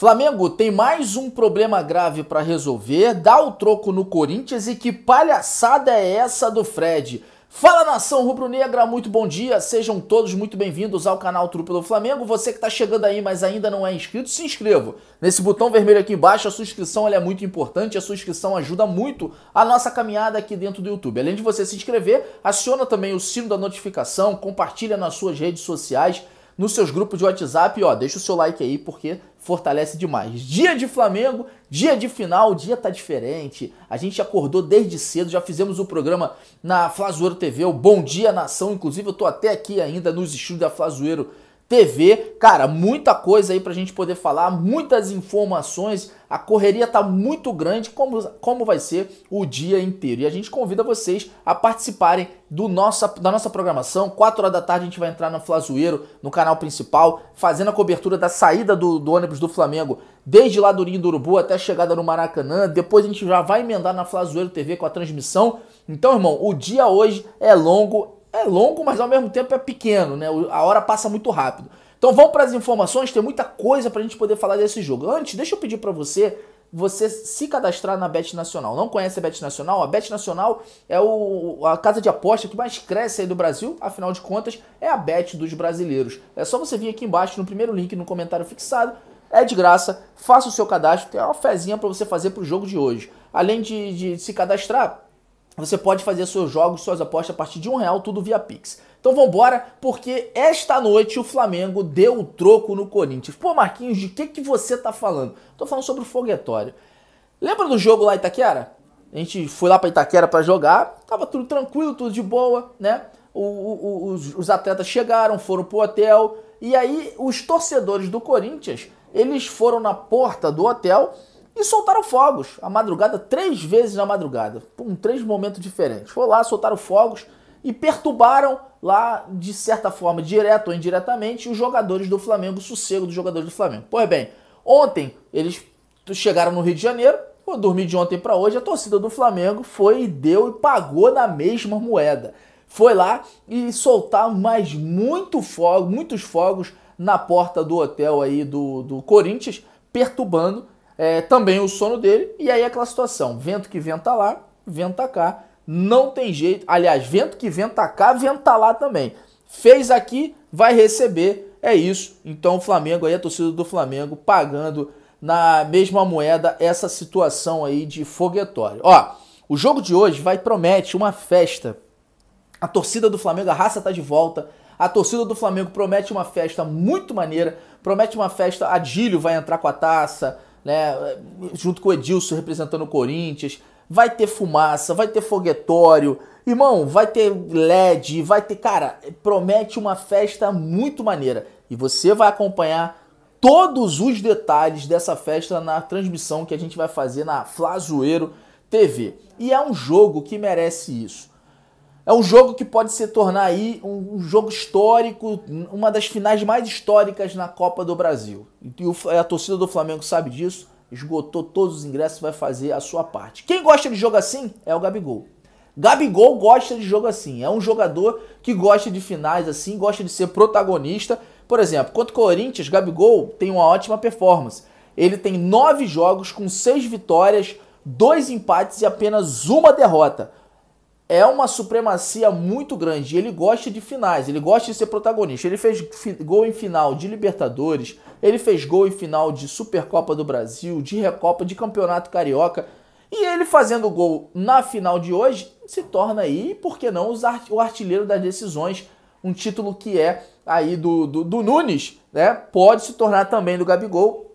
Flamengo tem mais um problema grave para resolver, dá o troco no Corinthians e que palhaçada é essa do Fred? Fala nação rubro-negra, muito bom dia, sejam todos muito bem-vindos ao canal Trupe do Flamengo. Você que está chegando aí, mas ainda não é inscrito, se inscreva. Nesse botão vermelho aqui embaixo, a sua inscrição é muito importante, a sua inscrição ajuda muito a nossa caminhada aqui dentro do YouTube. Além de você se inscrever, aciona também o sino da notificação, compartilha nas suas redes sociais, nos seus grupos de WhatsApp, ó, deixa o seu like aí porque fortalece demais. Dia de Flamengo, dia de final, o dia tá diferente. A gente acordou desde cedo, já fizemos o um programa na Flazueiro TV, o Bom Dia Nação, inclusive eu tô até aqui ainda nos estúdios da Flazueiro TV. Cara, muita coisa aí pra gente poder falar, muitas informações. A correria tá muito grande, como, como vai ser o dia inteiro. E a gente convida vocês a participarem do nossa, da nossa programação. 4 horas da tarde a gente vai entrar no Flazoeiro, no canal principal, fazendo a cobertura da saída do, do ônibus do Flamengo, desde lá do Ninho do Urubu até a chegada no Maracanã. Depois a gente já vai emendar na Flazoeiro TV com a transmissão. Então, irmão, o dia hoje é longo, é longo, mas ao mesmo tempo é pequeno, né? A hora passa muito rápido. Então vamos para as informações, tem muita coisa para a gente poder falar desse jogo. Antes, deixa eu pedir para você você se cadastrar na Bet Nacional. Não conhece a Bet Nacional? A Bet Nacional é o, a casa de aposta que mais cresce aí do Brasil, afinal de contas, é a Bet dos brasileiros. É só você vir aqui embaixo no primeiro link, no comentário fixado, é de graça, faça o seu cadastro, tem uma fezinha para você fazer para o jogo de hoje. Além de, de se cadastrar, você pode fazer seus jogos, suas apostas a partir de um real, tudo via Pix. Então vambora, porque esta noite o Flamengo deu o troco no Corinthians. Pô, Marquinhos, de que, que você tá falando? Tô falando sobre o foguetório. Lembra do jogo lá em Itaquera? A gente foi lá para Itaquera para jogar, tava tudo tranquilo, tudo de boa, né? O, o, os, os, atletas chegaram, foram pro hotel, e aí os torcedores do Corinthians, eles foram na porta do hotel e soltaram fogos. A madrugada, três vezes na madrugada, com três momentos diferentes. Foi lá, soltaram fogos e perturbaram lá, de certa forma, direto ou indiretamente, os jogadores do Flamengo, o sossego dos jogadores do Flamengo. Pois bem, ontem eles chegaram no Rio de Janeiro, eu dormi de ontem para hoje, a torcida do Flamengo foi e deu e pagou na mesma moeda. Foi lá e soltar mais muito fogo, muitos fogos na porta do hotel aí do, do Corinthians, perturbando é, também o sono dele, e aí é aquela situação: vento que venta lá, venta cá, não tem jeito. Aliás, vento que venta cá, venta lá também. Fez aqui, vai receber, é isso. Então o Flamengo, aí a torcida do Flamengo pagando na mesma moeda essa situação aí de foguetório. Ó, o jogo de hoje vai promete uma festa. A torcida do Flamengo, a raça tá de volta. A torcida do Flamengo promete uma festa muito maneira, promete uma festa. Adílio vai entrar com a taça, né, junto com o Edilson representando o Corinthians. Vai ter fumaça, vai ter foguetório, irmão, vai ter LED, vai ter. Cara, promete uma festa muito maneira. E você vai acompanhar todos os detalhes dessa festa na transmissão que a gente vai fazer na Flazoeiro TV. E é um jogo que merece isso. É um jogo que pode se tornar aí um, um jogo histórico, uma das finais mais históricas na Copa do Brasil. E o, a torcida do Flamengo sabe disso, esgotou todos os ingressos, vai fazer a sua parte. Quem gosta de jogo assim é o Gabigol. Gabigol gosta de jogo assim, é um jogador que gosta de finais assim, gosta de ser protagonista. Por exemplo, contra o Corinthians, Gabigol tem uma ótima performance. Ele tem nove jogos com seis vitórias, dois empates e apenas uma derrota é uma supremacia muito grande. Ele gosta de finais, ele gosta de ser protagonista. Ele fez gol em final de Libertadores, ele fez gol em final de Supercopa do Brasil, de Recopa, de Campeonato Carioca. E ele fazendo gol na final de hoje se torna aí, por que não, o artilheiro das decisões. Um título que é aí do, do, do Nunes, né? Pode se tornar também do Gabigol,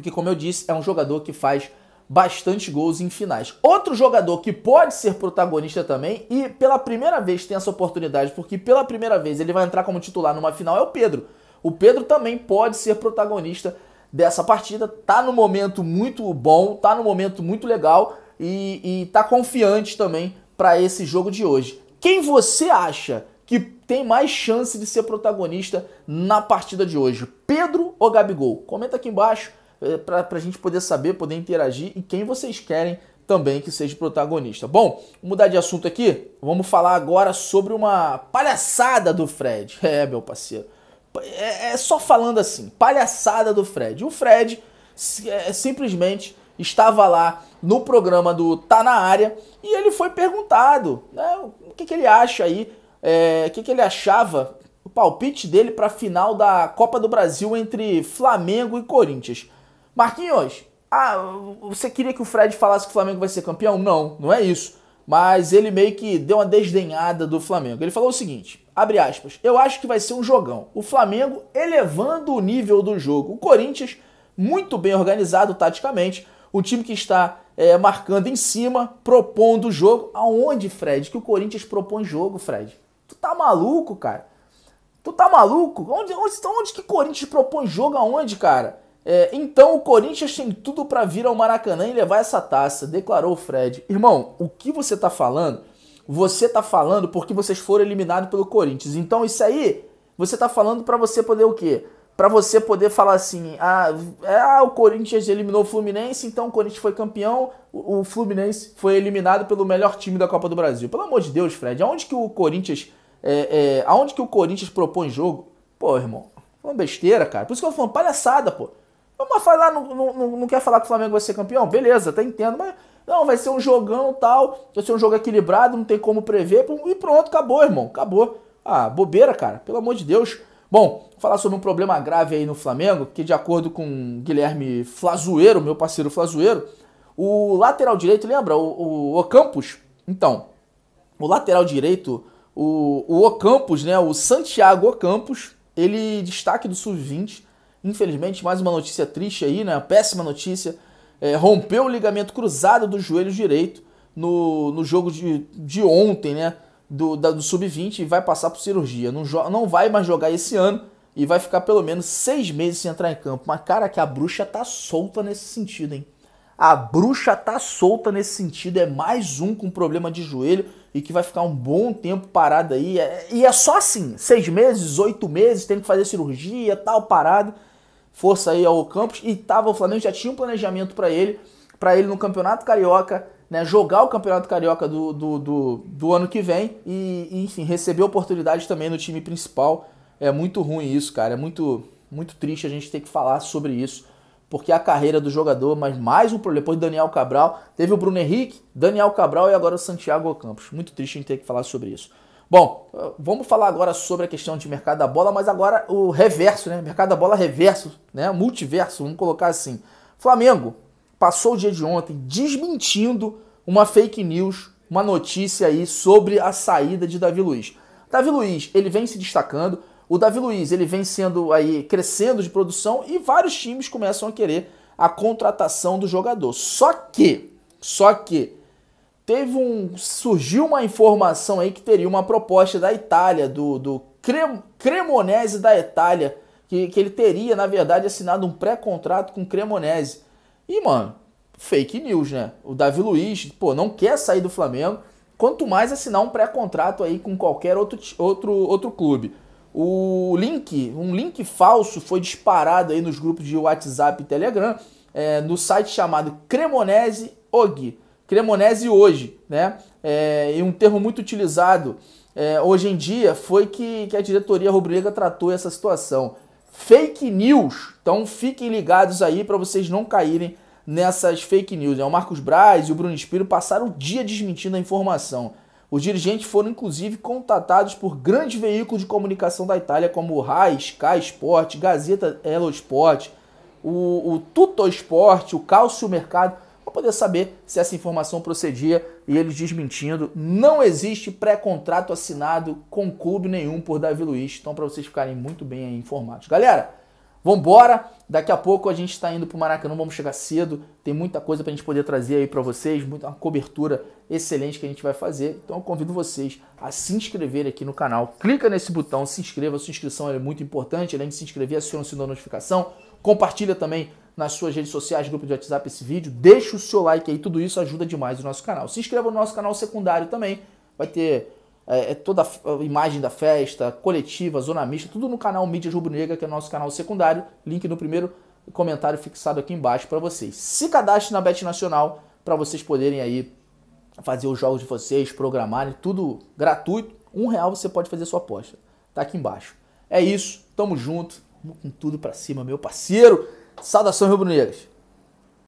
que, como eu disse, é um jogador que faz bastante gols em finais. Outro jogador que pode ser protagonista também e pela primeira vez tem essa oportunidade, porque pela primeira vez ele vai entrar como titular numa final, é o Pedro. O Pedro também pode ser protagonista dessa partida, tá no momento muito bom, tá no momento muito legal e, e tá confiante também para esse jogo de hoje. Quem você acha que tem mais chance de ser protagonista na partida de hoje? Pedro ou Gabigol? Comenta aqui embaixo. É, para a gente poder saber, poder interagir e quem vocês querem também que seja protagonista. Bom, mudar de assunto aqui, vamos falar agora sobre uma palhaçada do Fred. É, meu parceiro. É, é só falando assim, palhaçada do Fred. O Fred é, simplesmente estava lá no programa do Tá Na Área e ele foi perguntado né, o que, que ele acha aí, é, o que, que ele achava, o palpite dele para a final da Copa do Brasil entre Flamengo e Corinthians. Marquinhos, ah, você queria que o Fred falasse que o Flamengo vai ser campeão? Não, não é isso. Mas ele meio que deu uma desdenhada do Flamengo. Ele falou o seguinte, abre aspas, eu acho que vai ser um jogão. O Flamengo elevando o nível do jogo. O Corinthians, muito bem organizado taticamente, o time que está é, marcando em cima, propondo o jogo. Aonde, Fred? Que o Corinthians propõe jogo, Fred. Tu tá maluco, cara? Tu tá maluco? Onde, onde, onde que Corinthians propõe jogo aonde, cara? É, então o Corinthians tem tudo para vir ao Maracanã e levar essa taça, declarou o Fred. Irmão, o que você tá falando? Você tá falando porque vocês foram eliminados pelo Corinthians. Então isso aí, você tá falando para você poder o quê? Para você poder falar assim, ah, é, ah, o Corinthians eliminou o Fluminense, então o Corinthians foi campeão, o, o Fluminense foi eliminado pelo melhor time da Copa do Brasil. Pelo amor de Deus, Fred, aonde que o Corinthians, é, é, aonde que o Corinthians propõe jogo? Pô, irmão, uma besteira, cara. Por isso que eu tô falando palhaçada, pô vamos falar, não, não, não quer falar que o Flamengo vai ser campeão? Beleza, tá entendo, mas não, vai ser um jogão tal, vai ser um jogo equilibrado, não tem como prever, e pronto, acabou, irmão, acabou. Ah, bobeira, cara, pelo amor de Deus. Bom, falar sobre um problema grave aí no Flamengo, que de acordo com Guilherme Flazueiro, meu parceiro Flazueiro, o lateral direito, lembra? O, o, o Campos? Então, o lateral direito, o, o Ocampos, né? O Santiago Ocampos, ele, destaque do sub-20, Infelizmente, mais uma notícia triste aí, né? péssima notícia. É, rompeu o ligamento cruzado do joelho direito no, no jogo de, de ontem, né? Do, do Sub-20 e vai passar por cirurgia. Não, não vai mais jogar esse ano e vai ficar pelo menos seis meses sem entrar em campo. Mas, cara, que a bruxa tá solta nesse sentido, hein? A bruxa tá solta nesse sentido. É mais um com problema de joelho e que vai ficar um bom tempo parado aí. É, e é só assim: seis meses, oito meses, tem que fazer cirurgia, tal, parado força aí ao Campos e tava, o Flamengo já tinha um planejamento para ele, para ele no Campeonato Carioca, né, jogar o Campeonato Carioca do, do, do, do ano que vem e, e, enfim, receber oportunidade também no time principal. É muito ruim isso, cara. É muito, muito triste a gente ter que falar sobre isso, porque a carreira do jogador, mas mais um problema. Depois Daniel Cabral, teve o Bruno Henrique, Daniel Cabral e agora o Santiago Campos. Muito triste a gente ter que falar sobre isso. Bom, vamos falar agora sobre a questão de mercado da bola, mas agora o reverso, né? Mercado da bola reverso, né? Multiverso, vamos colocar assim. Flamengo passou o dia de ontem desmentindo uma fake news, uma notícia aí sobre a saída de Davi Luiz. Davi Luiz, ele vem se destacando, o Davi Luiz, ele vem sendo aí crescendo de produção e vários times começam a querer a contratação do jogador. Só que, só que teve um surgiu uma informação aí que teria uma proposta da Itália, do, do Crem, Cremonese da Itália, que, que ele teria, na verdade, assinado um pré-contrato com o Cremonese. E, mano, fake news, né? O Davi Luiz, pô, não quer sair do Flamengo, quanto mais assinar um pré-contrato aí com qualquer outro, outro, outro clube. O link, um link falso foi disparado aí nos grupos de WhatsApp e Telegram, é, no site chamado Cremonese Og Cremonese hoje, né? É, e um termo muito utilizado é, hoje em dia foi que, que a diretoria rubro-negra tratou essa situação. Fake news. Então fiquem ligados aí para vocês não caírem nessas fake news. Né? O Marcos Braz e o Bruno Espírito passaram o dia desmentindo a informação. Os dirigentes foram inclusive contatados por grandes veículos de comunicação da Itália, como o RAI, Sky Sport, Gazeta Elo Sport, o, o Tutto Sport, o Calcio Mercado poder saber se essa informação procedia e eles desmentindo. Não existe pré-contrato assinado com clube nenhum por Davi Luiz. Então, para vocês ficarem muito bem informados. Galera, Vambora! Daqui a pouco a gente está indo para o Maracanã, vamos chegar cedo. Tem muita coisa para a gente poder trazer aí para vocês, muita cobertura excelente que a gente vai fazer. Então eu convido vocês a se inscrever aqui no canal. Clica nesse botão, se inscreva, sua inscrição é muito importante. Além de se inscrever, aciona o sininho da notificação. Compartilha também nas suas redes sociais, grupo de WhatsApp esse vídeo, deixa o seu like aí, tudo isso ajuda demais o nosso canal. Se inscreva no nosso canal secundário também, vai ter é, é toda a imagem da festa, coletiva, zona mista, tudo no canal Mídias Rubro Negra, que é o nosso canal secundário, link no primeiro comentário fixado aqui embaixo para vocês. Se cadastre na Bet Nacional para vocês poderem aí fazer os jogos de vocês, programarem, tudo gratuito. Um real você pode fazer sua aposta. Tá aqui embaixo. É isso, tamo junto, vamos com tudo para cima, meu parceiro. Saudações rubro-negras.